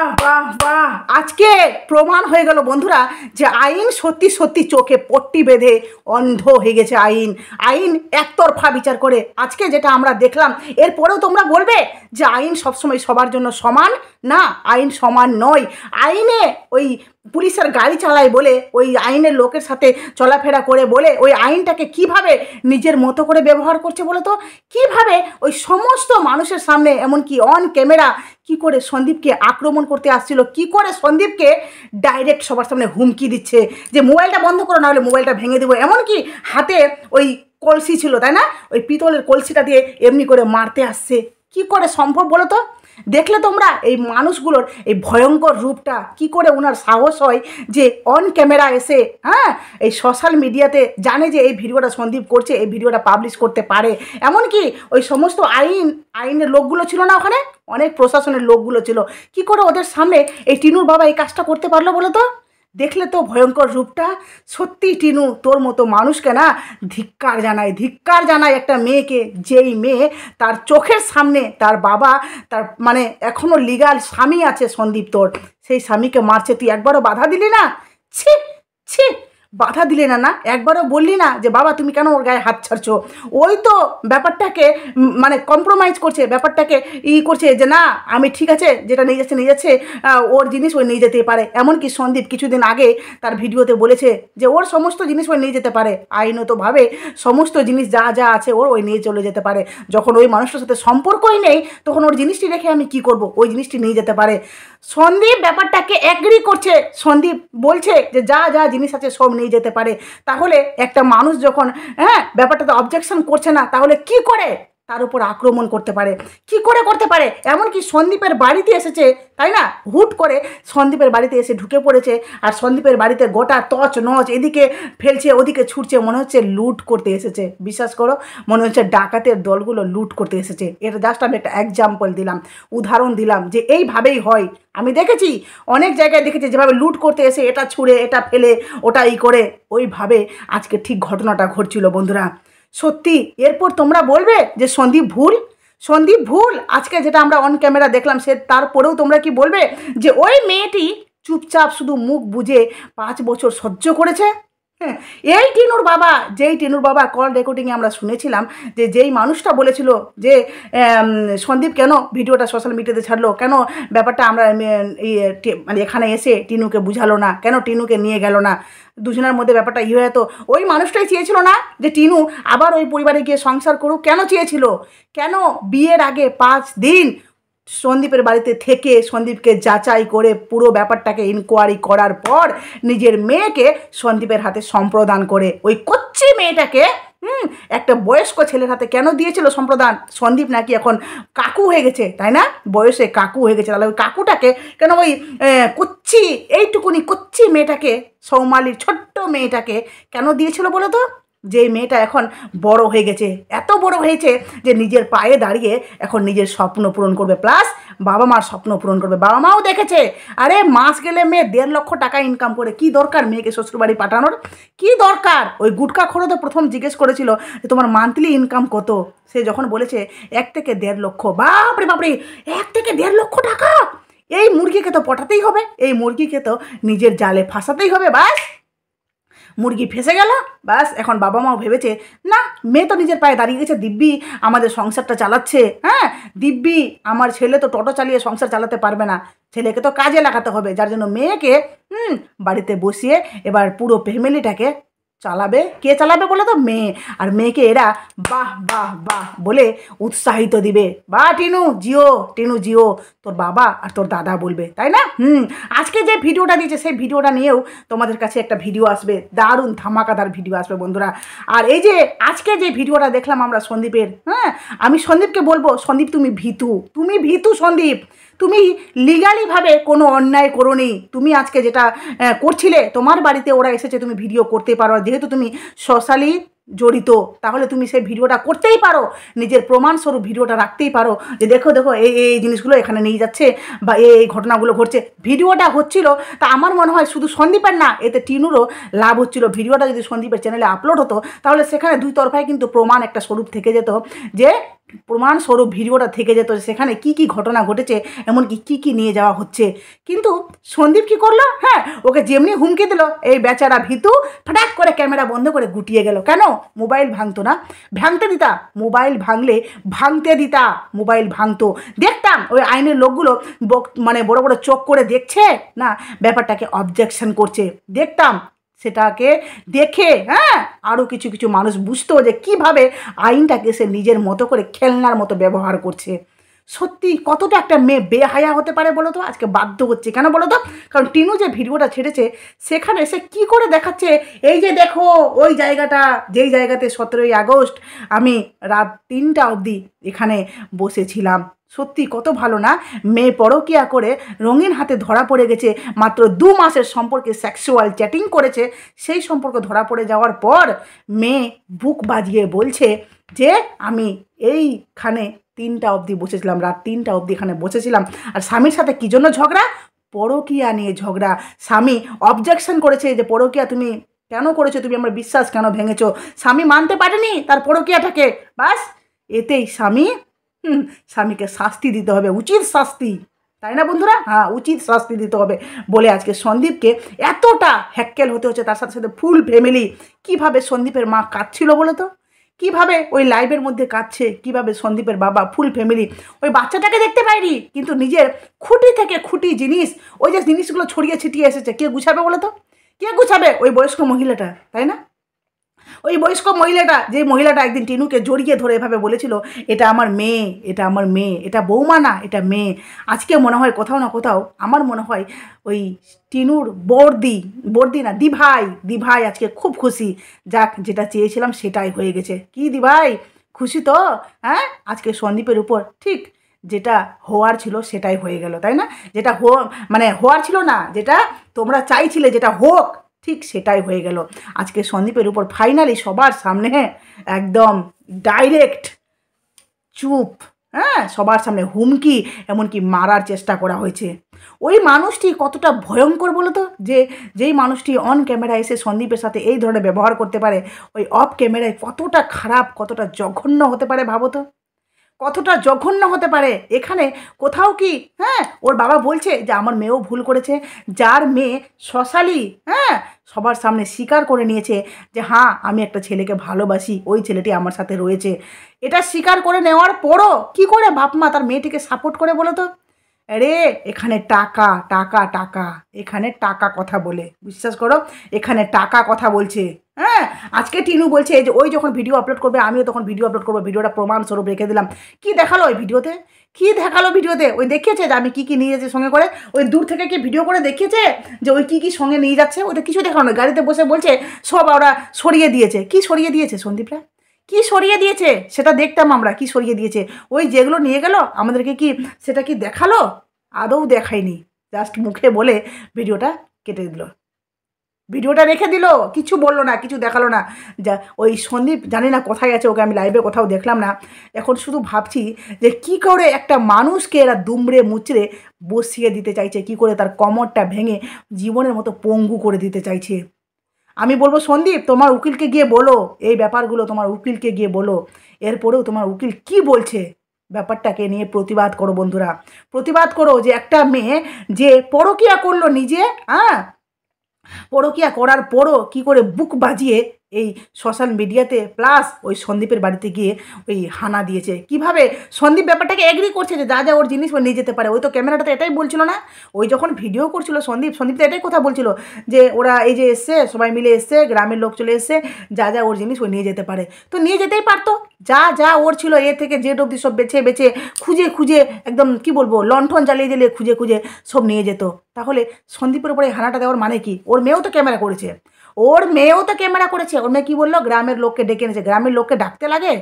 বাহ বাহ আজকে প্রমাণ হয়ে গেল বন্ধুরা যে আইন সত্যি সত্যি চোখে পট্টি বেঁধে অন্ধ হয়ে গেছে আইন আইন একতরফা বিচার করে আজকে যেটা আমরা দেখলাম এরপরেও তোমরা বলবে যে আইন সবসময় সবার জন্য সমান না আইন সমান নয় আইনে ওই পুলিশের গাড়ি চালায় বলে ওই আইনের লোকের সাথে চলাফেরা করে বলে ওই আইনটাকে কিভাবে নিজের মতো করে ব্যবহার করছে বলে তো কীভাবে ওই সমস্ত মানুষের সামনে এমনকি অন ক্যামেরা কি করে সন্দীপকে আক্রমণ করতে আসছিল কি করে সন্দীপকে ডাইরেক্ট সবার সামনে হুমকি দিচ্ছে যে মোবাইলটা বন্ধ করো না হলে মোবাইলটা ভেঙে দেবো এমনকি হাতে ওই কলসি ছিল তাই না ওই পিতলের কলসিটা দিয়ে এমনি করে মারতে আসছে কি করে সম্ভব বলো তো দেখলে তোমরা এই মানুষগুলোর এই ভয়ঙ্কর রূপটা কি করে ওনার সাহস হয় যে অন ক্যামেরা এসে হ্যাঁ এই সোশ্যাল মিডিয়াতে জানে যে এই ভিডিওটা সন্দীপ করছে এই ভিডিওটা পাবলিশ করতে পারে এমনকি ওই সমস্ত আইন আইনের লোকগুলো ছিল না ওখানে অনেক প্রশাসনের লোকগুলো ছিল কি করে ওদের সামনে এই টিনুর বাবা এই কাজটা করতে পারলো বলো তো দেখলে তো ভয়ঙ্কর রূপটা সত্যি টিনু তোর মতো মানুষকে না ধিক্কার জানায় ধিক্কার জানায় একটা মেয়েকে যেই মেয়ে তার চোখের সামনে তার বাবা তার মানে এখনও লিগাল স্বামী আছে সন্দীপ তোর সেই স্বামীকে মারছে তুই একবারও বাধা দিলি না ছি ছি বাধা দিলে না না একবারও বললি না যে বাবা তুমি কেন ওর গায়ে হাত ছাড়ছো ওই তো ব্যাপারটাকে মানে কম্প্রোমাইজ করছে ব্যাপারটাকে ই করছে যে না আমি ঠিক আছে যেটা নিয়ে যাচ্ছে নিয়ে যাচ্ছে ওর জিনিস ওই নিয়ে যেতে পারে এমনকি সন্দীপ কিছুদিন আগে তার ভিডিওতে বলেছে যে ওর সমস্ত জিনিস ওই নিয়ে যেতে পারে আইনতভাবে সমস্ত জিনিস যা যা আছে ওর ওই নিয়ে চলে যেতে পারে যখন ওই মানুষটার সাথে সম্পর্কই নেই তখন ওর জিনিসটি রেখে আমি কি করব ওই জিনিসটি নিয়ে যেতে পারে সন্দীপ ব্যাপারটাকে অ্যাগ্রি করছে সন্দীপ বলছে যে যা যা জিনিস আছে সব নিয়ে যেতে পারে তাহলে একটা মানুষ যখন হ্যাঁ ব্যাপারটা তো অবজেকশন করছে না তাহলে কি করে তার উপর আক্রমণ করতে পারে কি করে করতে পারে এমনকি সন্দীপের বাড়িতে এসেছে তাই না হুট করে সন্দীপের বাড়িতে এসে ঢুকে পড়েছে আর সন্দীপের বাড়িতে গোটা তচ নচ এদিকে ফেলছে ওদিকে ছুটছে মনে হচ্ছে লুট করতে এসেছে বিশ্বাস করো মনে হচ্ছে ডাকাতের দলগুলো লুট করতে এসেছে এটা জাস্ট আমি একটা এক্সাম্পল দিলাম উদাহরণ দিলাম যে এইভাবেই হয় আমি দেখেছি অনেক জায়গায় দেখেছি যেভাবে লুট করতে এসে এটা ছুঁড়ে এটা ফেলে ওটা ই করে ওইভাবে আজকে ঠিক ঘটনাটা ঘটছিল বন্ধুরা সত্যি এরপর তোমরা বলবে যে সন্দীপ ভুল সন্দীপ ভুল আজকে যেটা আমরা অন ক্যামেরা দেখলাম সে তারপরেও তোমরা কি বলবে যে ওই মেয়েটি চুপচাপ শুধু মুখ বুঝে পাঁচ বছর সহ্য করেছে হ্যাঁ এই টিনুর বাবা যেই টিনুর বাবা কল রেকর্ডিংয়ে আমরা শুনেছিলাম যে যেই মানুষটা বলেছিল যে সন্দীপ কেন ভিডিওটা সোশ্যাল মিডিয়াতে ছাড়লো কেন ব্যাপারটা আমরা মানে এখানে এসে টিনুকে বুঝালো না কেন টিনুকে নিয়ে গেল না দুজনের মধ্যে ব্যাপারটা ইয়ে হতো ওই মানুষটাই চেয়েছিল না যে টিনু আবার ওই পরিবারে গিয়ে সংসার করুক কেন চেয়েছিল কেন বিয়ের আগে পাঁচ দিন সন্দীপের বাড়িতে থেকে সন্দীপকে যাচাই করে পুরো ব্যাপারটাকে ইনকোয়ারি করার পর নিজের মেয়েকে সন্দীপের হাতে সম্প্রদান করে ওই কচ্চি মেয়েটাকে হুম একটা বয়স্ক ছেলের হাতে কেন দিয়েছিল সম্প্রদান সন্দীপ নাকি এখন কাকু হয়ে গেছে তাই না বয়সে কাকু হয়ে গেছে তাহলে ওই কাকুটাকে কেন ওই কুচ্ছি এইটুকুনি কুচ্ছি মেয়েটাকে সৌমালির ছোট্ট মেয়েটাকে কেন দিয়েছিল বলো তো যে মেয়েটা এখন বড় হয়ে গেছে এত বড় হয়েছে যে নিজের পায়ে দাঁড়িয়ে এখন নিজের স্বপ্ন পূরণ করবে প্লাস বাবা মার স্বপ্ন পূরণ করবে বাবা মাও দেখেছে আরে মাস গেলে মেয়ে দেড় লক্ষ টাকা ইনকাম করে কি দরকার মেয়েকে শ্বশুরবাড়ি পাঠানোর কি দরকার ওই গুটকা খোরো তো প্রথম জিজ্ঞেস করেছিল যে তোমার মান্থলি ইনকাম কত সে যখন বলেছে এক থেকে দেড় লক্ষ বাপরে বাপরে এক থেকে দেড় লক্ষ টাকা এই মুরগিকে তো পটাতেই হবে এই মুরগিকে তো নিজের জালে ফাঁসাতেই হবে বাস মুরগি ফেসে গেল ব্যাস এখন বাবা মাও ভেবেছে না মেয়ে তো নিজের পায়ে দাঁড়িয়ে গেছে দিব্যি আমাদের সংসারটা চালাচ্ছে হ্যাঁ দিব্যি আমার ছেলে তো টোটো চালিয়ে সংসার চালাতে পারবে না ছেলেকে তো কাজে লাগাতে হবে যার জন্য মেয়েকে বাড়িতে বসিয়ে এবার পুরো ফ্যামিলিটাকে চালাবে কে চালাবে বলে তো মেয়ে আর মেয়েকে এরা বাহ বাহ বাহ বলে উৎসাহিত দিবে বা টিনু জিও টিনু জিও তোর বাবা আর তোর দাদা বলবে তাই না হুম আজকে যে ভিডিওটা দিয়েছে সেই ভিডিওটা নিয়েও তোমাদের কাছে একটা ভিডিও আসবে দারুণ ধামাকাদার ভিডিও আসবে বন্ধুরা আর এই যে আজকে যে ভিডিওটা দেখলাম আমরা সন্দীপের হ্যাঁ আমি সন্দীপকে বলবো সন্দীপ তুমি ভীতু তুমি ভীতু সন্দীপ তুমি লিগালিভাবে কোনো অন্যায় করো নি তুমি আজকে যেটা করছিলে তোমার বাড়িতে ওরা এসেছে তুমি ভিডিও করতে পারো যেহেতু তুমি সোশ্যালি জড়িত তাহলে তুমি সেই ভিডিওটা করতেই পারো নিজের প্রমাণস্বরূপ ভিডিওটা রাখতেই পারো যে দেখো দেখো এই এই জিনিসগুলো এখানে নিয়ে যাচ্ছে বা এই এই ঘটনাগুলো ঘটছে ভিডিওটা হচ্ছিল তা আমার মনে হয় শুধু সন্দীপের না এতে টিনুরও লাভ হচ্ছিল ভিডিওটা যদি সন্দীপের চ্যানেলে আপলোড হতো তাহলে সেখানে দুই তরফায় কিন্তু প্রমাণ একটা স্বরূপ থেকে যেত যে প্রমাণস্বরূপ ভিডিওটা থেকে যেত সেখানে কি কি ঘটনা ঘটেছে এমনকি কি কি নিয়ে যাওয়া হচ্ছে কিন্তু সন্দীপ কি করলো হ্যাঁ ওকে যেমনি হুমকি দিল এই বেচারা ভিতু ফটাক করে ক্যামেরা বন্ধ করে গুটিয়ে গেল কেন মোবাইল ভাঙতো না ভাঙতে দিতা মোবাইল ভাঙলে ভাঙতে দিতা মোবাইল ভাঙতো দেখতাম ওই আইনের লোকগুলো মানে বড় বড় চোখ করে দেখছে না ব্যাপারটাকে অবজেকশন করছে দেখতাম সেটাকে দেখে হ্যাঁ আরও কিছু কিছু মানুষ বুঝতো যে কিভাবে আইনটাকে সে নিজের মতো করে খেলনার মতো ব্যবহার করছে সত্যি কতটা একটা মেয়ে বেহায়া হতে পারে বলো তো আজকে বাধ্য হচ্ছে কেন বলো তো কারণ টিনু যে ভিডিওটা ছেড়েছে সেখানে সে কি করে দেখাচ্ছে এই যে দেখো ওই জায়গাটা যেই জায়গাতে সতেরোই আগস্ট আমি রাত তিনটা অবধি এখানে বসেছিলাম সত্যি কত ভালো না মেয়ে পরকিয়া করে রঙিন হাতে ধরা পড়ে গেছে মাত্র দু মাসের সম্পর্কে সেক্সুয়াল চ্যাটিং করেছে সেই সম্পর্ক ধরা পড়ে যাওয়ার পর মেয়ে বুক বাজিয়ে বলছে যে আমি এইখানে তিনটা অবধি বসেছিলাম রাত তিনটা অবধি এখানে বসেছিলাম আর স্বামীর সাথে কী জন্য ঝগড়া পরকিয়া নিয়ে ঝগড়া স্বামী অবজেকশন করেছে যে পরকিয়া তুমি কেন করেছো তুমি আমার বিশ্বাস কেন ভেঙেছো স্বামী মানতে পারেনি তার পরকিয়াটাকে বাস এতেই স্বামী হুম স্বামীকে শাস্তি দিতে হবে উচিত শাস্তি তাই না বন্ধুরা হ্যাঁ উচিত শাস্তি দিতে হবে বলে আজকে সন্দীপকে এতটা হ্যাক্কেল হতে হচ্ছে তার সাথে সাথে ফুল ফ্যামিলি কিভাবে সন্দীপের মা কাঁদছিল বলো তো কীভাবে ওই লাইভের মধ্যে কাঁদছে কিভাবে সন্দীপের বাবা ফুল ফ্যামিলি ওই বাচ্চাটাকে দেখতে পাইনি কিন্তু নিজের খুঁটি থেকে খুঁটি জিনিস ওই যে জিনিসগুলো ছড়িয়ে ছিটিয়ে এসেছে কে গুছাবে বলো তো কে গুছাবে ওই বয়স্ক মহিলাটা তাই না ওই বয়স্ক মহিলাটা যে মহিলাটা একদিন টিনুকে জড়িয়ে ধরে এভাবে বলেছিল এটা আমার মেয়ে এটা আমার মেয়ে এটা বৌমা না এটা মেয়ে আজকে মনে হয় কোথাও না কোথাও আমার মনে হয় ওই টিনুর বর্দি বর্দি না দিভাই দিভাই আজকে খুব খুশি যাক যেটা চেয়েছিলাম সেটাই হয়ে গেছে কি দিভাই খুশি তো হ্যাঁ আজকে সন্দীপের উপর ঠিক যেটা হওয়ার ছিল সেটাই হয়ে গেল তাই না যেটা হো মানে হওয়ার ছিল না যেটা তোমরা চাইছিলে যেটা হোক ঠিক সেটাই হয়ে গেল আজকে সন্দীপের উপর ফাইনালি সবার সামনে একদম ডাইরেক্ট চুপ হ্যাঁ সবার সামনে হুমকি এমনকি মারার চেষ্টা করা হয়েছে ওই মানুষটি কতটা ভয়ঙ্কর বলো তো যে যেই মানুষটি অন ক্যামেরায় এসে সন্দীপের সাথে এই ধরনের ব্যবহার করতে পারে ওই অফ ক্যামেরায় কতটা খারাপ কতটা জঘন্য হতে পারে ভাবো তো কতটা জঘন্য হতে পারে এখানে কোথাও কি হ্যাঁ ওর বাবা বলছে যে আমার মেয়েও ভুল করেছে যার মেয়ে শশালি হ্যাঁ সবার সামনে স্বীকার করে নিয়েছে যে হ্যাঁ আমি একটা ছেলেকে ভালোবাসি ওই ছেলেটি আমার সাথে রয়েছে এটা স্বীকার করে নেওয়ার পরও কি করে বাপমা তার মেয়েটিকে সাপোর্ট করে বলো তো রে এখানে টাকা টাকা টাকা এখানে টাকা কথা বলে বিশ্বাস করো এখানে টাকা কথা বলছে হ্যাঁ আজকে টিনু বলছে যে ওই যখন ভিডিও আপলোড করবে আমিও তখন ভিডিও আপলোড করবো ভিডিওটা প্রমাণস্বরূপ রেখে দিলাম কি দেখালো ওই ভিডিওতে কি দেখালো ভিডিওতে ওই দেখিয়েছে যে আমি কী কী নিয়ে যাচ্ছি সঙ্গে করে ওই দূর থেকে কি ভিডিও করে দেখিয়েছে যে ওই কী কী সঙ্গে নিয়ে যাচ্ছে ওটা কিছু দেখানো গাড়িতে বসে বলছে সব ওরা সরিয়ে দিয়েছে কি সরিয়ে দিয়েছে সন্দীপরা কি সরিয়ে দিয়েছে সেটা দেখতাম আমরা কি সরিয়ে দিয়েছে ওই যেগুলো নিয়ে গেল আমাদেরকে কি সেটা কি দেখালো আদৌ দেখায়নি জাস্ট মুখে বলে ভিডিওটা কেটে দিল ভিডিওটা রেখে দিল কিছু বললো না কিছু দেখালো না যা ওই সন্দীপ জানি না কোথায় আছে ওকে আমি লাইভে কোথাও দেখলাম না এখন শুধু ভাবছি যে কি করে একটা মানুষকে এরা দুমড়ে মুচড়ে বসিয়ে দিতে চাইছে কি করে তার কমরটা ভেঙে জীবনের মতো পঙ্গু করে দিতে চাইছে আমি বলবো সন্দীপ তোমার উকিলকে গিয়ে বলো এই ব্যাপারগুলো তোমার উকিলকে গিয়ে বলো এরপরেও তোমার উকিল কি বলছে ব্যাপারটাকে নিয়ে প্রতিবাদ করো বন্ধুরা প্রতিবাদ করো যে একটা মেয়ে যে পরকিয়া করলো নিজে হ্যাঁ পরকিয়া করার পরও কি করে বুক বাজিয়ে এই সোশ্যাল মিডিয়াতে প্লাস ওই সন্দীপের বাড়িতে গিয়ে ওই হানা দিয়েছে কিভাবে সন্দীপ ব্যাপারটাকে এগ্রি করছে যে যা যা ওর জিনিস ও নিয়ে যেতে পারে ওই তো ক্যামেরাটাতে এটাই বলছিল না ওই যখন ভিডিও করছিল সন্দীপ সন্দীপ তো এটাই কথা বলছিল যে ওরা এই যে এসছে সবাই মিলে এসছে গ্রামের লোক চলে এসছে যা যা ওর জিনিস ও নিয়ে যেতে পারে তো নিয়ে যেতেই পারতো যা যা ওর ছিল এ থেকে জেড অব্দি সব বেছে বেছে খুঁজে খুঁজে একদম কি বলবো লণ্ঠন জ্বালিয়ে জ্বালিয়ে খুঁজে খুঁজে সব নিয়ে যেত তাহলে সন্দীপের উপরে হানাটা দেওয়ার মানে কি ওর মেয়েও তো ক্যামেরা করেছে ওর মেয়েও তো ক্যামেরা করেছে ওর মেয়ে কী বললো গ্রামের লোককে ডেকে এনেছে গ্রামের লোককে ডাকতে লাগে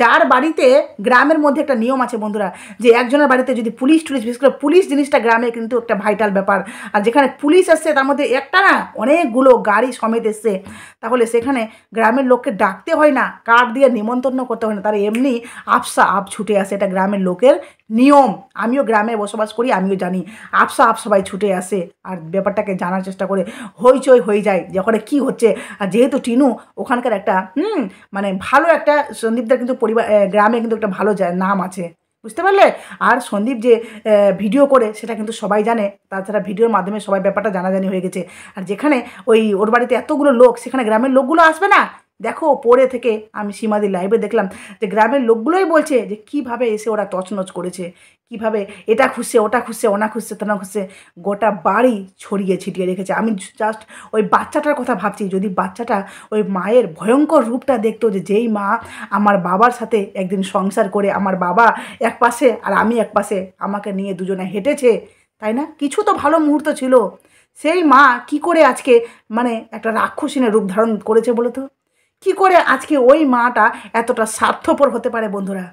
যার বাড়িতে গ্রামের মধ্যে একটা নিয়ম আছে বন্ধুরা যে একজনের বাড়িতে যদি পুলিশ টুলিশ বিশেষ করে পুলিশ জিনিসটা গ্রামে কিন্তু একটা ভাইটাল ব্যাপার আর যেখানে পুলিশ আসছে তার মধ্যে একটা না অনেকগুলো গাড়ি সমেত এসছে তাহলে সেখানে গ্রামের লোককে ডাকতে হয় না কার্ড দিয়ে নিমন্ত্রণ করতে হয় না তারা এমনি আফসা আপ ছুটে আসে এটা গ্রামের লোকের নিয়ম আমিও গ্রামে বসবাস করি আমিও জানি আপসা আপসবাই ছুটে আসে আর ব্যাপারটাকে জানার চেষ্টা করে হইচই হয়ে যায় যে ওখানে কী হচ্ছে আর যেহেতু টিনু ওখানকার একটা হুম মানে ভালো একটা সন্দীপদার কিন্তু পরিবার গ্রামে কিন্তু একটা ভালো নাম আছে বুঝতে পারলে আর সন্দীপ যে ভিডিও করে সেটা কিন্তু সবাই জানে তাছাড়া ভিডিওর মাধ্যমে সবাই ব্যাপারটা জানাজানি হয়ে গেছে আর যেখানে ওই ওর বাড়িতে এতগুলো লোক সেখানে গ্রামের লোকগুলো আসবে না দেখো পড়ে থেকে আমি সীমাদি লাইভে দেখলাম যে গ্রামের লোকগুলোই বলছে যে কিভাবে এসে ওরা তছনছ করেছে কিভাবে এটা খুঁজছে ওটা খুঁজছে ওনা খুঁজছে তোনা খুঁজছে গোটা বাড়ি ছড়িয়ে ছিটিয়ে রেখেছে আমি জাস্ট ওই বাচ্চাটার কথা ভাবছি যদি বাচ্চাটা ওই মায়ের ভয়ঙ্কর রূপটা দেখতো যে যেই মা আমার বাবার সাথে একদিন সংসার করে আমার বাবা এক পাশে আর আমি এক পাশে আমাকে নিয়ে দুজনে হেঁটেছে তাই না কিছু তো ভালো মুহূর্ত ছিল সেই মা কি করে আজকে মানে একটা রাক্ষসিনের রূপ ধারণ করেছে বলে তো কি করে আজকে ওই মাটা এতটা স্বার্থপর হতে পারে বন্ধুরা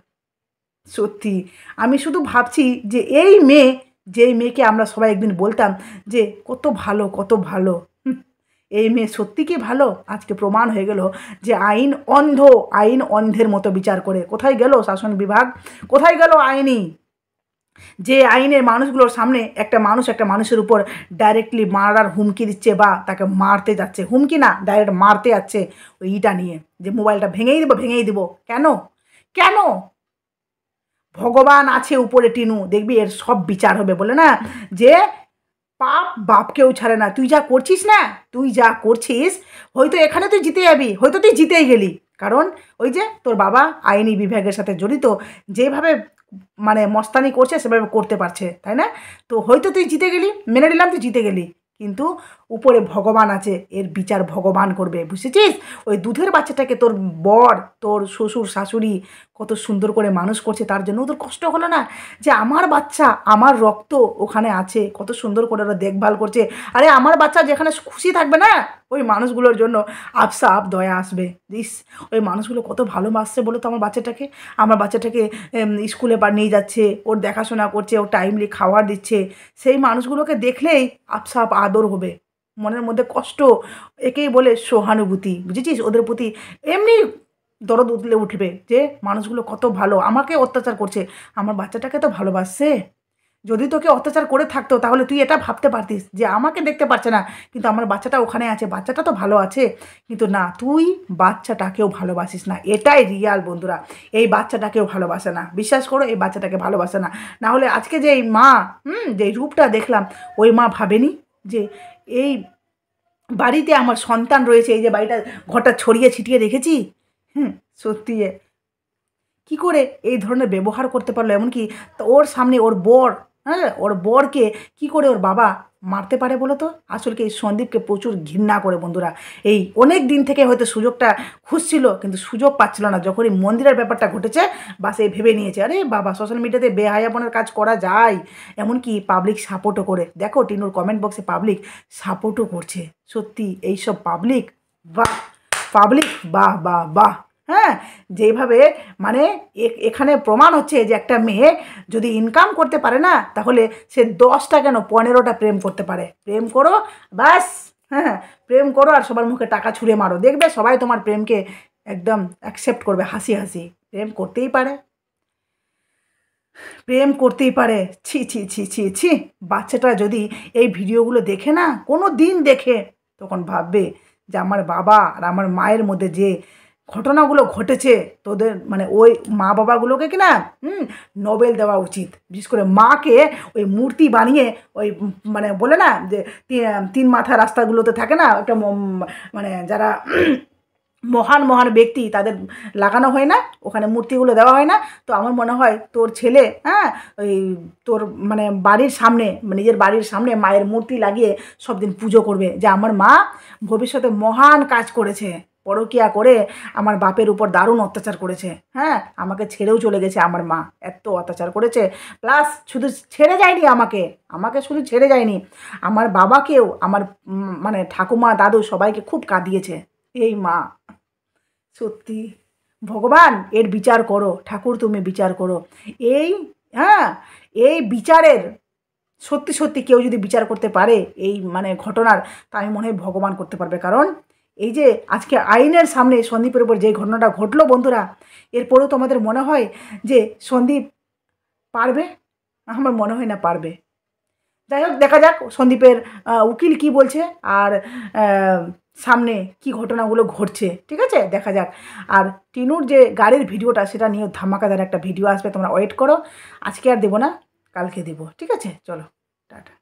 সত্যি আমি শুধু ভাবছি যে এই মেয়ে যেই মেয়েকে আমরা সবাই একদিন বলতাম যে কত ভালো কত ভালো এই মেয়ে সত্যি কি ভালো আজকে প্রমাণ হয়ে গেল যে আইন অন্ধ আইন অন্ধের মতো বিচার করে কোথায় গেল শাসন বিভাগ কোথায় গেল আইনি যে আইনের মানুষগুলোর সামনে একটা মানুষ একটা মানুষের উপর ডাইরেক্টলি মারার হুমকি দিচ্ছে বা তাকে মারতে যাচ্ছে হুমকি না ডাইরেক্ট মারতে যাচ্ছে ওই ইটা নিয়ে যে মোবাইলটা ভেঙেই দেবো ভেঙেই দেবো কেন কেন ভগবান আছে উপরে টিনু দেখবি এর সব বিচার হবে বলে না যে পাপ বাপকেও ছাড়ে না তুই যা করছিস না তুই যা করছিস হয়তো এখানে তুই জিতে যাবি হয়তো তুই জিতেই গেলি কারণ ওই যে তোর বাবা আইনি বিভাগের সাথে জড়িত যেভাবে মানে মস্তানি করছে সেভাবে করতে পারছে তাই না তো হয়তো তুই জিতে গেলি মেনে নিলাম তুই জিতে গেলি কিন্তু উপরে ভগবান আছে এর বিচার ভগবান করবে বুঝেছিস ওই দুধের বাচ্চাটাকে তোর বর তোর শ্বশুর শাশুড়ি কত সুন্দর করে মানুষ করছে তার জন্য তোর কষ্ট হলো না যে আমার বাচ্চা আমার রক্ত ওখানে আছে কত সুন্দর করে ওরা দেখভাল করছে আরে আমার বাচ্চা যেখানে খুশি থাকবে না ওই মানুষগুলোর জন্য আফসা আপ দয়া আসবে দিস ওই মানুষগুলো কত ভালোবাসছে বলো তো আমার বাচ্চাটাকে আমার বাচ্চাটাকে স্কুলে বা নিয়ে যাচ্ছে ওর দেখাশোনা করছে ও টাইমলি খাওয়ার দিচ্ছে সেই মানুষগুলোকে দেখলেই আফসা আপ আদর হবে মনের মধ্যে কষ্ট একেই বলে সহানুভূতি বুঝেছিস ওদের প্রতি এমনি দরদ উতলে উঠবে যে মানুষগুলো কত ভালো আমাকে অত্যাচার করছে আমার বাচ্চাটাকে তো ভালোবাসছে যদি তোকে অত্যাচার করে থাকতো তাহলে তুই এটা ভাবতে পারতিস যে আমাকে দেখতে পারছে না কিন্তু আমার বাচ্চাটা ওখানে আছে বাচ্চাটা তো ভালো আছে কিন্তু না তুই বাচ্চাটাকেও ভালোবাসিস না এটাই রিয়াল বন্ধুরা এই বাচ্চাটাকেও ভালোবাসে না বিশ্বাস করো এই বাচ্চাটাকে ভালোবাসে না না হলে আজকে যে এই মা হুম যে রূপটা দেখলাম ওই মা ভাবেনি যে এই বাড়িতে আমার সন্তান রয়েছে এই যে বাড়িটা ঘরটা ছড়িয়ে ছিটিয়ে রেখেছি হুম সত্যি কি করে এই ধরনের ব্যবহার করতে পারলো এমনকি ওর সামনে ওর বর হ্যাঁ ওর বরকে কি করে ওর বাবা মারতে পারে বলো তো আসলকে এই সন্দীপকে প্রচুর ঘৃণা করে বন্ধুরা এই অনেক দিন থেকে হয়তো সুযোগটা খুঁজছিল কিন্তু সুযোগ পাচ্ছিল না যখন এই মন্দিরের ব্যাপারটা ঘটেছে বা সে ভেবে নিয়েছে আরে বাবা সোশ্যাল মিডিয়াতে বেহায়াপনের কাজ করা যায় এমনকি পাবলিক সাপোর্টও করে দেখো টিনুর কমেন্ট বক্সে পাবলিক সাপোর্টও করছে সত্যি এইসব পাবলিক বাহ পাবলিক বাহ বাহ বাহ হ্যাঁ যেভাবে মানে এখানে প্রমাণ হচ্ছে যে একটা মেয়ে যদি ইনকাম করতে পারে না তাহলে সে দশটা কেন পনেরোটা প্রেম করতে পারে প্রেম করো ব্যাস হ্যাঁ, হ্যাঁ প্রেম করো আর সবার মুখে টাকা ছুঁড়ে মারো দেখবে সবাই তোমার প্রেমকে একদম অ্যাকসেপ্ট করবে হাসি হাসি প্রেম করতেই পারে প্রেম করতেই পারে ছি ছি ছি ছি ছি বাচ্চাটা যদি এই ভিডিওগুলো দেখে না কোনো দিন দেখে তখন ভাববে যে আমার বাবা আর আমার মায়ের মধ্যে যে ঘটনাগুলো ঘটেছে তোদের মানে ওই মা বাবাগুলোকে কি না হুম নোবেল দেওয়া উচিত বিশেষ করে মাকে ওই মূর্তি বানিয়ে ওই মানে বলে না যে তিন মাথা রাস্তাগুলোতে থাকে না একটা মানে যারা মহান মহান ব্যক্তি তাদের লাগানো হয় না ওখানে মূর্তিগুলো দেওয়া হয় না তো আমার মনে হয় তোর ছেলে হ্যাঁ ওই তোর মানে বাড়ির সামনে নিজের বাড়ির সামনে মায়ের মূর্তি লাগিয়ে সব দিন পুজো করবে যে আমার মা ভবিষ্যতে মহান কাজ করেছে পরকিয়া করে আমার বাপের উপর দারুণ অত্যাচার করেছে হ্যাঁ আমাকে ছেড়েও চলে গেছে আমার মা এত অত্যাচার করেছে প্লাস শুধু ছেড়ে যায়নি আমাকে আমাকে শুধু ছেড়ে যায়নি আমার বাবাকেও আমার মানে ঠাকুমা দাদু সবাইকে খুব কাঁদিয়েছে এই মা সত্যি ভগবান এর বিচার করো ঠাকুর তুমি বিচার করো এই হ্যাঁ এই বিচারের সত্যি সত্যি কেউ যদি বিচার করতে পারে এই মানে ঘটনার তা আমি মনে হয় ভগবান করতে পারবে কারণ এই যে আজকে আইনের সামনে সন্দীপের উপর যে ঘটনাটা ঘটলো বন্ধুরা এরপরেও তোমাদের মনে হয় যে সন্দীপ পারবে আমার মনে হয় না পারবে যাই হোক দেখা যাক সন্দীপের উকিল কি বলছে আর সামনে কি ঘটনাগুলো ঘটছে ঠিক আছে দেখা যাক আর টিনুর যে গাড়ির ভিডিওটা সেটা নিয়েও ধামাকাদার একটা ভিডিও আসবে তোমরা ওয়েট করো আজকে আর দেবো না কালকে দেবো ঠিক আছে চলো টাটা